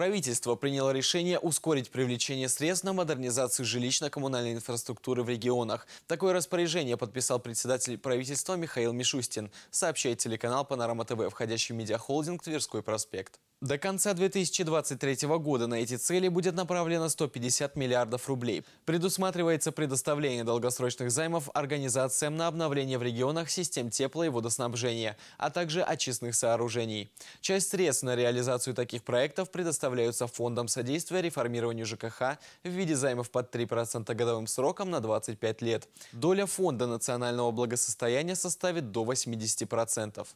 Правительство приняло решение ускорить привлечение средств на модернизацию жилищно-коммунальной инфраструктуры в регионах. Такое распоряжение подписал председатель правительства Михаил Мишустин, сообщает телеканал «Панорама ТВ», входящий в медиахолдинг «Тверской проспект». До конца 2023 года на эти цели будет направлено 150 миллиардов рублей. Предусматривается предоставление долгосрочных займов организациям на обновление в регионах систем тепла и водоснабжения, а также очистных сооружений. Часть средств на реализацию таких проектов предоставляется предоставляются Фондом содействия реформированию ЖКХ в виде займов под 3% годовым сроком на 25 лет. Доля Фонда национального благосостояния составит до 80%.